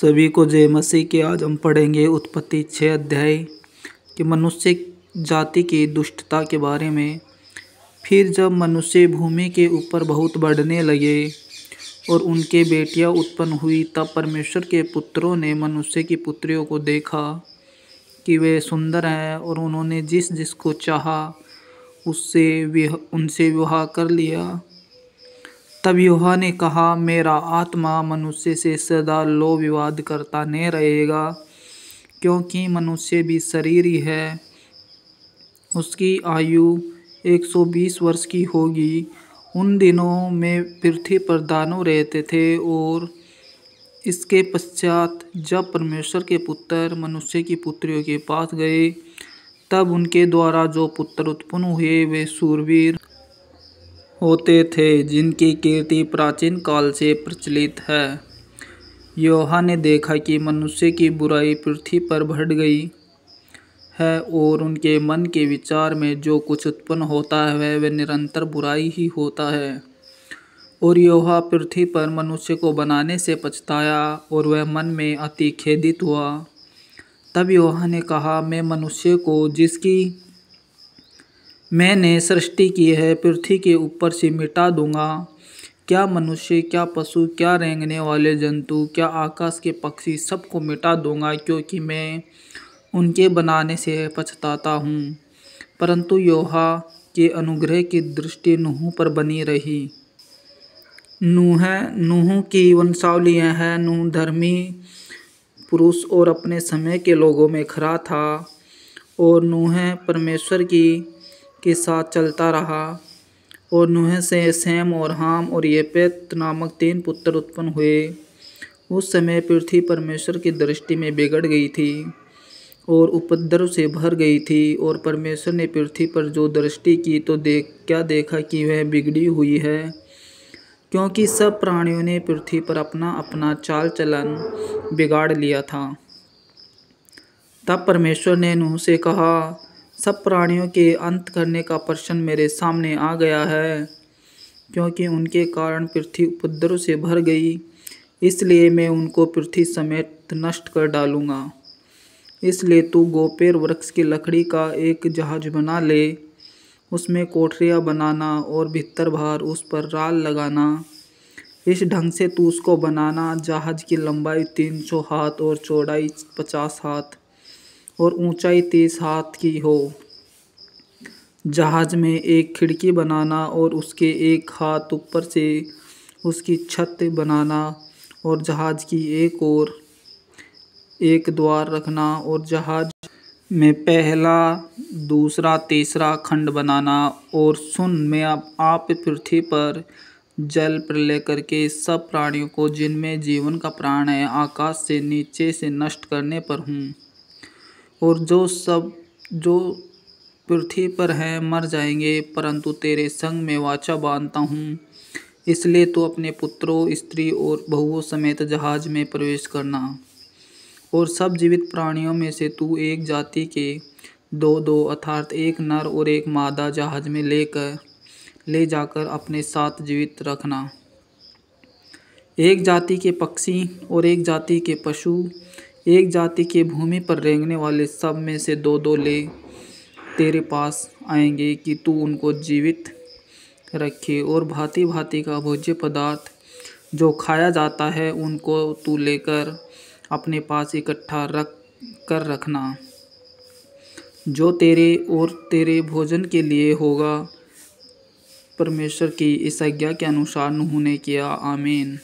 सभी को जय मसीह के आज हम पढ़ेंगे उत्पत्ति छः अध्याय कि मनुष्य जाति की दुष्टता के बारे में फिर जब मनुष्य भूमि के ऊपर बहुत बढ़ने लगे और उनके बेटियां उत्पन्न हुई तब परमेश्वर के पुत्रों ने मनुष्य की पुत्रियों को देखा कि वे सुंदर हैं और उन्होंने जिस जिसको चाहा उससे विह उनसे विवाह कर लिया तब युहा ने कहा मेरा आत्मा मनुष्य से सदा लो विवाद करता नहीं रहेगा क्योंकि मनुष्य भी शरीर ही है उसकी आयु 120 वर्ष की होगी उन दिनों में पृथ्वी पर दानव रहते थे और इसके पश्चात जब परमेश्वर के पुत्र मनुष्य की पुत्रियों के पास गए तब उनके द्वारा जो पुत्र उत्पन्न हुए वे सूरवीर होते थे जिनकी कीर्ति प्राचीन काल से प्रचलित है योहा ने देखा कि मनुष्य की बुराई पृथ्वी पर बढ़ गई है और उनके मन के विचार में जो कुछ उत्पन्न होता है वह निरंतर बुराई ही होता है और योहा पृथ्वी पर मनुष्य को बनाने से पछताया और वह मन में अति खेदित हुआ तब योहा ने कहा मैं मनुष्य को जिसकी मैंने सृष्टि की है पृथ्वी के ऊपर से मिटा दूंगा क्या मनुष्य क्या पशु क्या रेंगने वाले जंतु क्या आकाश के पक्षी सबको मिटा दूंगा क्योंकि मैं उनके बनाने से पछताता हूँ परंतु योहा के अनुग्रह की दृष्टि नूह पर बनी रही नूह नूह की वंशावली है नूह धर्मी पुरुष और अपने समय के लोगों में खड़ा था और नूह परमेश्वर की के साथ चलता रहा और नूह से सैम और हाम और येपेत नामक तीन पुत्र उत्पन्न हुए उस समय पृथ्वी परमेश्वर की दृष्टि में बिगड़ गई थी और उपद्रव से भर गई थी और परमेश्वर ने पृथ्वी पर जो दृष्टि की तो देख क्या देखा कि वह बिगड़ी हुई है क्योंकि सब प्राणियों ने पृथ्वी पर अपना अपना चाल चलन बिगाड़ लिया था तब परमेश्वर ने नूह से कहा सब प्राणियों के अंत करने का प्रश्न मेरे सामने आ गया है क्योंकि उनके कारण पृथ्वी उपद्रव से भर गई इसलिए मैं उनको पृथ्वी समेत नष्ट कर डालूँगा इसलिए तू गोपेर वृक्ष की लकड़ी का एक जहाज बना ले उसमें कोठरियाँ बनाना और भीतर बाहर उस पर राल लगाना इस ढंग से तू उसको बनाना जहाज की लंबाई तीन सौ हाथ और चौड़ाई पचास हाथ और ऊंचाई तीस हाथ की हो जहाज़ में एक खिड़की बनाना और उसके एक हाथ ऊपर से उसकी छत बनाना और जहाज़ की एक और एक द्वार रखना और जहाज़ में पहला दूसरा तीसरा खंड बनाना और सुन मैं आप, आप पृथ्वी पर जल प्रलय करके सब प्राणियों को जिनमें जीवन का प्राण है आकाश से नीचे से नष्ट करने पर हूँ और जो सब जो पृथ्वी पर हैं मर जाएंगे परंतु तेरे संग में वाचा बांधता हूँ इसलिए तो अपने पुत्रों स्त्री और बहुओं समेत जहाज में प्रवेश करना और सब जीवित प्राणियों में से तू एक जाति के दो दो अर्थात एक नर और एक मादा जहाज में लेकर ले जाकर अपने साथ जीवित रखना एक जाति के पक्षी और एक जाति के पशु एक जाति के भूमि पर रेंगने वाले सब में से दो दो ले तेरे पास आएंगे कि तू उनको जीवित रखे और भांति भांति का भोज्य पदार्थ जो खाया जाता है उनको तू लेकर अपने पास इकट्ठा रख कर रखना जो तेरे और तेरे भोजन के लिए होगा परमेश्वर की इस आज्ञा के अनुसार उन्होंने किया आमीन